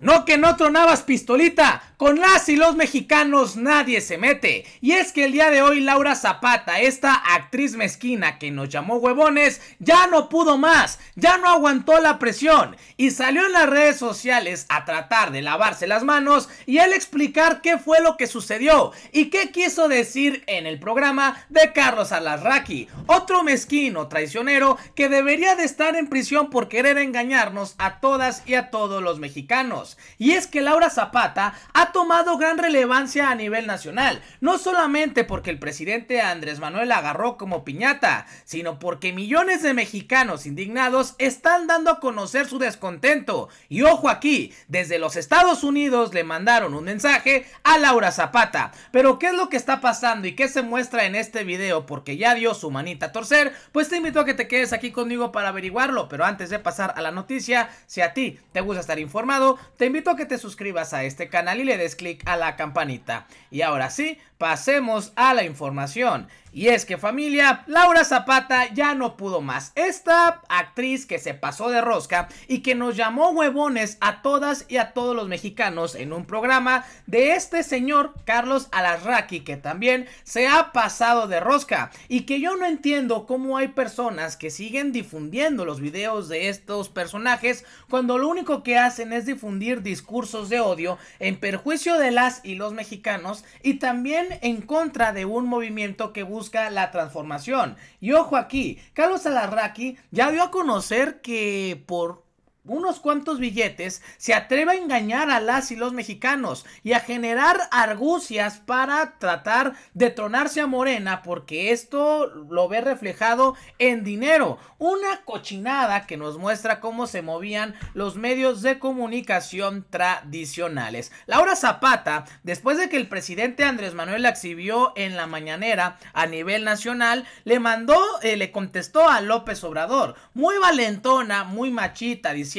No que no tronabas pistolita. Con las y los mexicanos nadie se mete. Y es que el día de hoy Laura Zapata, esta actriz mezquina que nos llamó huevones, ya no pudo más, ya no aguantó la presión y salió en las redes sociales a tratar de lavarse las manos y él explicar qué fue lo que sucedió y qué quiso decir en el programa de Carlos Alarraqui, otro mezquino traicionero que debería de estar en prisión por querer engañarnos a todas y a todos los mexicanos. Y es que Laura Zapata ha tomado gran relevancia a nivel nacional, no solamente porque el presidente Andrés Manuel agarró como piñata, sino porque millones de mexicanos indignados están dando a conocer su descontento. Y ojo aquí, desde los Estados Unidos le mandaron un mensaje a Laura Zapata. Pero ¿qué es lo que está pasando y qué se muestra en este video? Porque ya dio su manita a torcer, pues te invito a que te quedes aquí conmigo para averiguarlo, pero antes de pasar a la noticia, si a ti te gusta estar informado, te invito a que te suscribas a este canal y le des clic a la campanita. Y ahora sí, pasemos a la información. Y es que familia, Laura Zapata ya no pudo más. Esta actriz que se pasó de rosca y que nos llamó huevones a todas y a todos los mexicanos en un programa de este señor Carlos Alarraqui que también se ha pasado de rosca y que yo no entiendo cómo hay personas que siguen difundiendo los videos de estos personajes cuando lo único que hacen es difundir discursos de odio en perjuicio de las y los mexicanos y también en contra de un movimiento que busca busca la transformación. Y ojo aquí, Carlos Alarraqui ya dio a conocer que por unos cuantos billetes, se atreve a engañar a las y los mexicanos y a generar argucias para tratar de tronarse a Morena porque esto lo ve reflejado en dinero. Una cochinada que nos muestra cómo se movían los medios de comunicación tradicionales. Laura Zapata, después de que el presidente Andrés Manuel la exhibió en la mañanera a nivel nacional, le mandó, eh, le contestó a López Obrador, muy valentona, muy machita, diciendo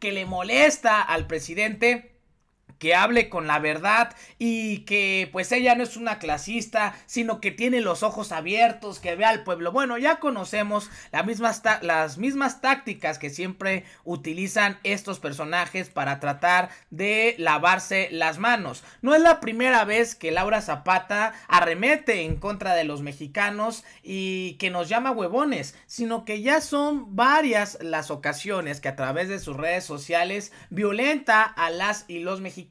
que le molesta al presidente que hable con la verdad y que pues ella no es una clasista, sino que tiene los ojos abiertos, que ve al pueblo. Bueno, ya conocemos las mismas tácticas que siempre utilizan estos personajes para tratar de lavarse las manos. No es la primera vez que Laura Zapata arremete en contra de los mexicanos y que nos llama huevones, sino que ya son varias las ocasiones que a través de sus redes sociales violenta a las y los mexicanos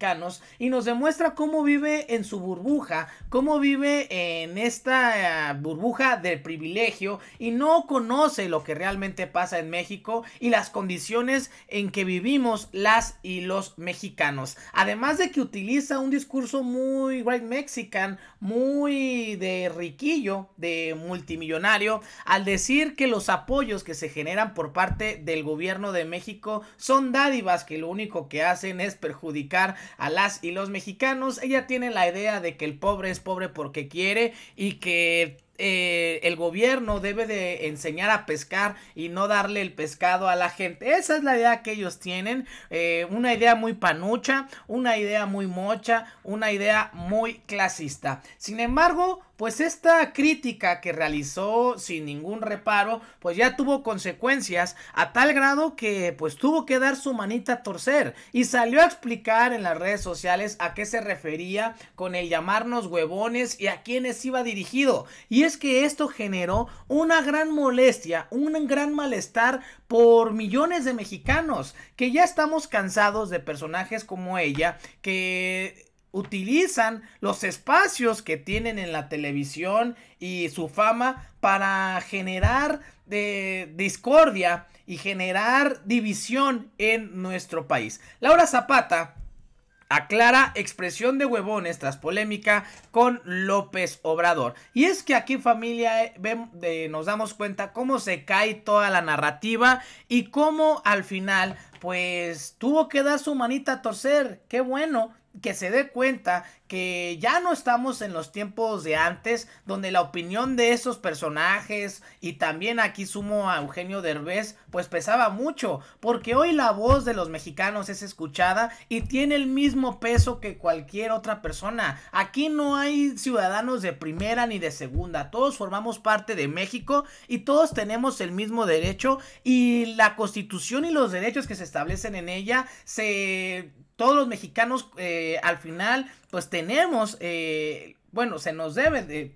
y nos demuestra cómo vive en su burbuja, cómo vive en esta eh, burbuja de privilegio y no conoce lo que realmente pasa en México y las condiciones en que vivimos las y los mexicanos. Además de que utiliza un discurso muy white mexican, muy de riquillo, de multimillonario, al decir que los apoyos que se generan por parte del gobierno de México son dádivas que lo único que hacen es perjudicar a las y los mexicanos. Ella tiene la idea de que el pobre es pobre porque quiere y que eh, el gobierno debe de enseñar a pescar y no darle el pescado a la gente. Esa es la idea que ellos tienen. Eh, una idea muy panucha, una idea muy mocha, una idea muy clasista. Sin embargo, pues esta crítica que realizó sin ningún reparo, pues ya tuvo consecuencias a tal grado que pues tuvo que dar su manita a torcer y salió a explicar en las redes sociales a qué se refería con el llamarnos huevones y a quiénes iba dirigido. Y es que esto generó una gran molestia, un gran malestar por millones de mexicanos que ya estamos cansados de personajes como ella que utilizan los espacios que tienen en la televisión y su fama para generar eh, discordia y generar división en nuestro país. Laura Zapata Aclara expresión de huevones tras polémica con López Obrador. Y es que aquí familia eh, nos damos cuenta cómo se cae toda la narrativa y cómo al final pues tuvo que dar su manita a torcer. Qué bueno, que se dé cuenta que ya no estamos en los tiempos de antes, donde la opinión de esos personajes, y también aquí sumo a Eugenio Derbez, pues pesaba mucho, porque hoy la voz de los mexicanos es escuchada y tiene el mismo peso que cualquier otra persona. Aquí no hay ciudadanos de primera ni de segunda, todos formamos parte de México y todos tenemos el mismo derecho y la constitución y los derechos que se establecen en ella se todos los mexicanos eh, al final pues tenemos eh, bueno, se nos debe,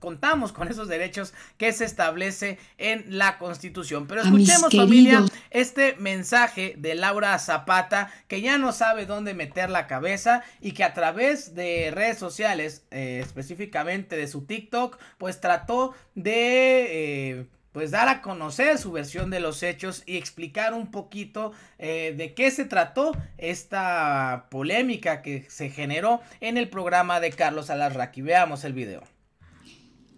contamos con esos derechos que se establece en la Constitución. Pero escuchemos, familia, este mensaje de Laura Zapata, que ya no sabe dónde meter la cabeza y que a través de redes sociales, eh, específicamente de su TikTok, pues trató de pues dar a conocer su versión de los hechos y explicar un poquito eh, de qué se trató esta polémica que se generó en el programa de Carlos Alarraqui. Veamos el video.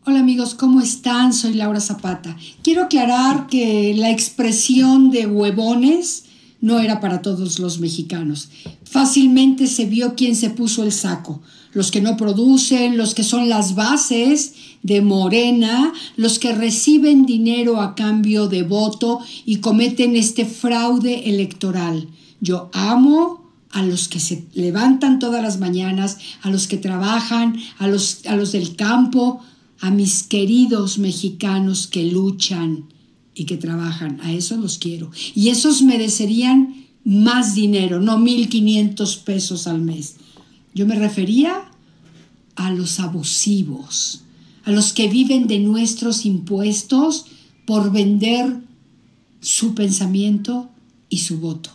Hola amigos, ¿cómo están? Soy Laura Zapata. Quiero aclarar que la expresión de huevones no era para todos los mexicanos. Fácilmente se vio quién se puso el saco. Los que no producen, los que son las bases de Morena, los que reciben dinero a cambio de voto y cometen este fraude electoral. Yo amo a los que se levantan todas las mañanas, a los que trabajan, a los, a los del campo, a mis queridos mexicanos que luchan y que trabajan. A esos los quiero. Y esos merecerían más dinero, no 1.500 pesos al mes. Yo me refería a los abusivos, a los que viven de nuestros impuestos por vender su pensamiento y su voto.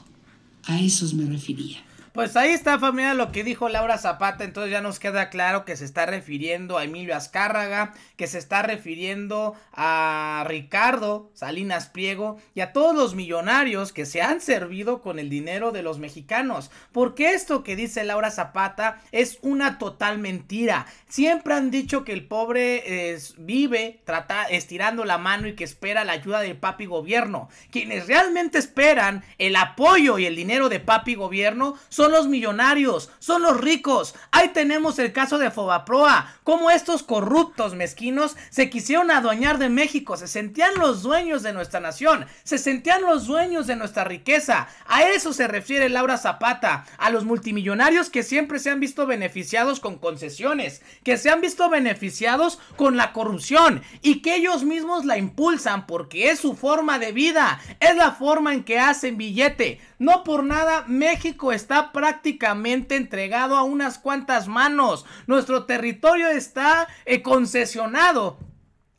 A esos me refería. Pues ahí está, familia, lo que dijo Laura Zapata. Entonces ya nos queda claro que se está refiriendo a Emilio Azcárraga, que se está refiriendo a Ricardo Salinas Pliego y a todos los millonarios que se han servido con el dinero de los mexicanos. Porque esto que dice Laura Zapata es una total mentira. Siempre han dicho que el pobre eh, vive trata, estirando la mano y que espera la ayuda del papi gobierno. Quienes realmente esperan el apoyo y el dinero de papi gobierno son son los millonarios, son los ricos. Ahí tenemos el caso de Fobaproa, como estos corruptos mezquinos se quisieron adueñar de México, se sentían los dueños de nuestra nación, se sentían los dueños de nuestra riqueza. A eso se refiere Laura Zapata, a los multimillonarios que siempre se han visto beneficiados con concesiones, que se han visto beneficiados con la corrupción y que ellos mismos la impulsan porque es su forma de vida, es la forma en que hacen billete. No por nada México está prácticamente entregado a unas cuantas manos. Nuestro territorio está eh, concesionado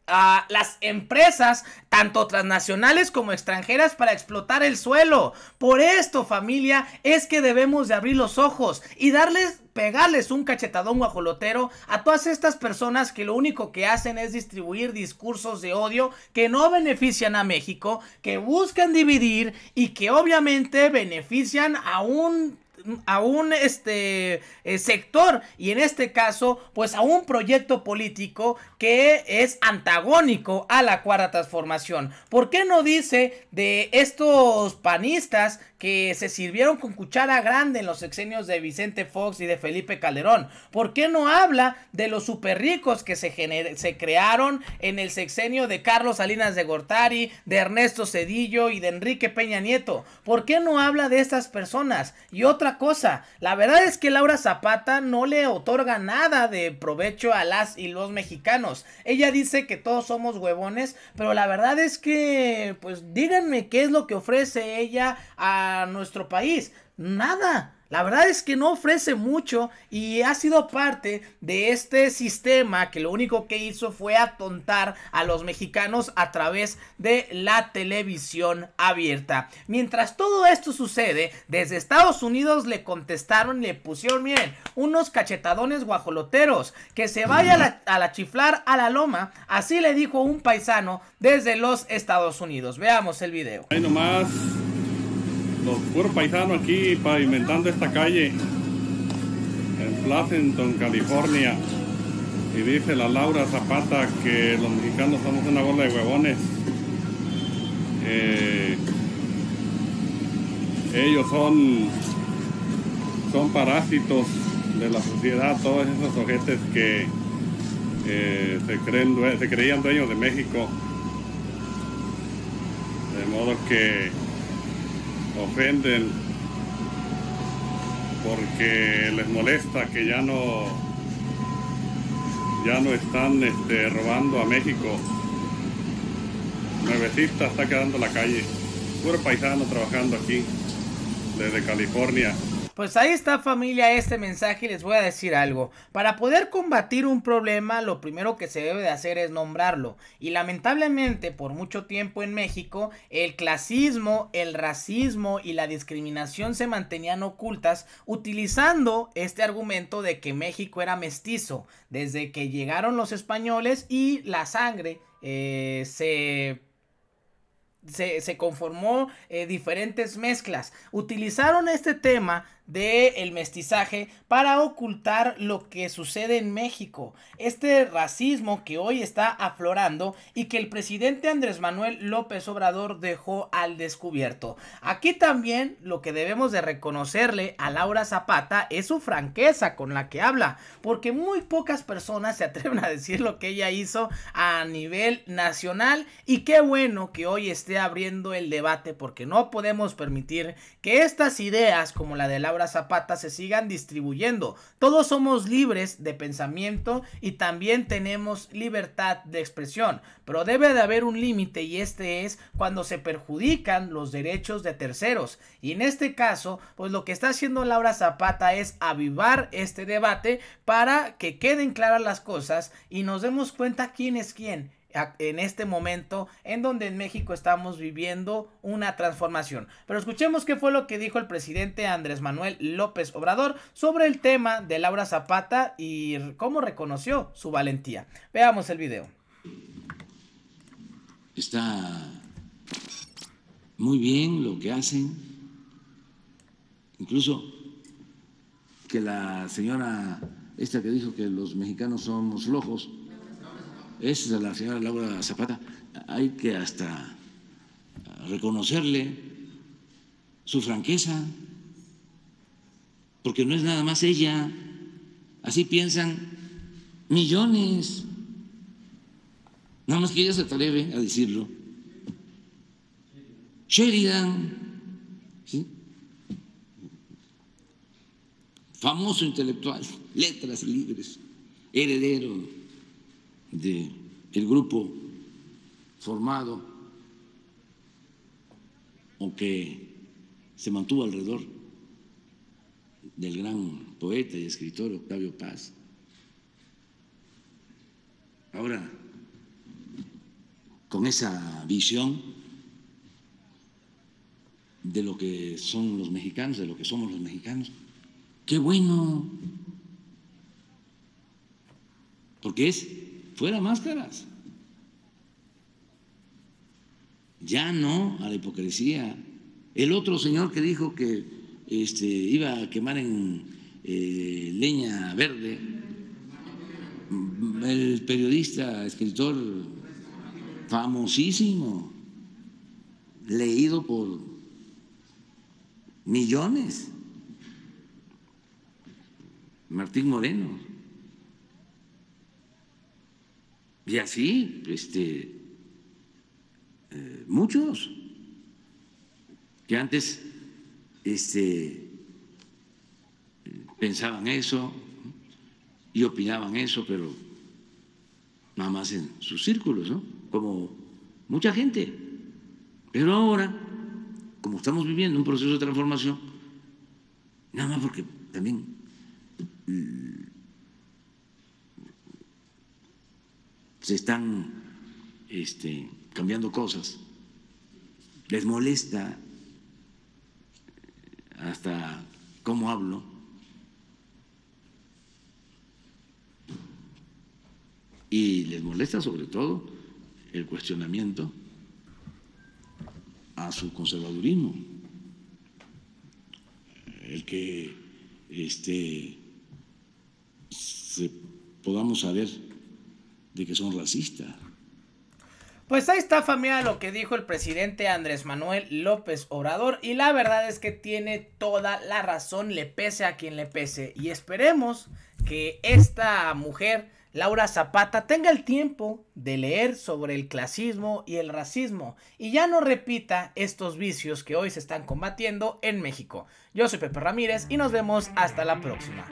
a las empresas, tanto transnacionales como extranjeras, para explotar el suelo. Por esto, familia, es que debemos de abrir los ojos y darles pegarles un cachetadón guajolotero a todas estas personas que lo único que hacen es distribuir discursos de odio que no benefician a México, que buscan dividir y que obviamente benefician a un a un este, eh, sector y en este caso pues a un proyecto político que es antagónico a la cuarta transformación. ¿Por qué no dice de estos panistas que se sirvieron con cuchara grande en los sexenios de Vicente Fox y de Felipe Calderón? ¿Por qué no habla de los super ricos que se, se crearon en el sexenio de Carlos Salinas de Gortari, de Ernesto Cedillo y de Enrique Peña Nieto? ¿Por qué no habla de estas personas? Y otra cosa. La verdad es que Laura Zapata no le otorga nada de provecho a las y los mexicanos. Ella dice que todos somos huevones, pero la verdad es que, pues díganme qué es lo que ofrece ella a nuestro país. Nada. La verdad es que no ofrece mucho y ha sido parte de este sistema que lo único que hizo fue atontar a los mexicanos a través de la televisión abierta. Mientras todo esto sucede, desde Estados Unidos le contestaron y le pusieron, miren, unos cachetadones guajoloteros, que se vaya a la, a chiflar a la loma, así le dijo un paisano desde los Estados Unidos. Veamos el video. Ahí nomás los puros paisanos aquí pavimentando esta calle en Placenton, California. Y dice la Laura Zapata que los mexicanos somos una bola de huevones. Eh, ellos son, son parásitos de la sociedad, todos esos ojetes que eh, se, creen, se creían dueños de México. De modo que ofenden porque les molesta que ya no ya no están este, robando a México. Nuevecista está quedando la calle. Puro paisano trabajando aquí desde California. Pues ahí está familia este mensaje y les voy a decir algo. Para poder combatir un problema lo primero que se debe de hacer es nombrarlo. Y lamentablemente por mucho tiempo en México el clasismo, el racismo y la discriminación se mantenían ocultas utilizando este argumento de que México era mestizo desde que llegaron los españoles y la sangre eh, se se, se, conformó eh, diferentes mezclas. Utilizaron este tema del el mestizaje para ocultar lo que sucede en México. Este racismo que hoy está aflorando y que el presidente Andrés Manuel López Obrador dejó al descubierto. Aquí también lo que debemos de reconocerle a Laura Zapata es su franqueza con la que habla, porque muy pocas personas se atreven a decir lo que ella hizo a nivel nacional y qué bueno que hoy esté abriendo el debate porque no podemos permitir que estas ideas como la de Laura Laura Zapata se sigan distribuyendo. Todos somos libres de pensamiento y también tenemos libertad de expresión, pero debe de haber un límite y este es cuando se perjudican los derechos de terceros. Y en este caso, pues lo que está haciendo Laura Zapata es avivar este debate para que queden claras las cosas y nos demos cuenta quién es quién en este momento en donde en México estamos viviendo una transformación. Pero escuchemos qué fue lo que dijo el presidente Andrés Manuel López Obrador sobre el tema de Laura Zapata y cómo reconoció su valentía. Veamos el video. Está muy bien lo que hacen. Incluso que la señora, esta que dijo que los mexicanos somos flojos, es la señora Laura Zapata, hay que hasta reconocerle su franqueza, porque no es nada más ella, así piensan millones, nada más que ella se atreve a decirlo. Sheridan, famoso intelectual, letras libres, heredero del grupo formado o que se mantuvo alrededor del gran poeta y escritor Octavio Paz. Ahora, con esa visión de lo que son los mexicanos, de lo que somos los mexicanos, qué bueno, porque es fuera máscaras. Ya no a la hipocresía. El otro señor que dijo que este, iba a quemar en eh, leña verde, mm, el periodista, escritor famosísimo, leído por millones, Martín Moreno Y así, este, eh, muchos que antes este, pensaban eso y opinaban eso, pero nada más en sus círculos, ¿no? Como mucha gente. Pero ahora, como estamos viviendo un proceso de transformación, nada más porque también se están este, cambiando cosas, les molesta hasta cómo hablo. Y les molesta sobre todo el cuestionamiento a su conservadurismo, el que este, podamos saber de que son racistas. Pues ahí está familia lo que dijo el presidente Andrés Manuel López Obrador y la verdad es que tiene toda la razón, le pese a quien le pese y esperemos que esta mujer, Laura Zapata, tenga el tiempo de leer sobre el clasismo y el racismo y ya no repita estos vicios que hoy se están combatiendo en México. Yo soy Pepe Ramírez y nos vemos hasta la próxima.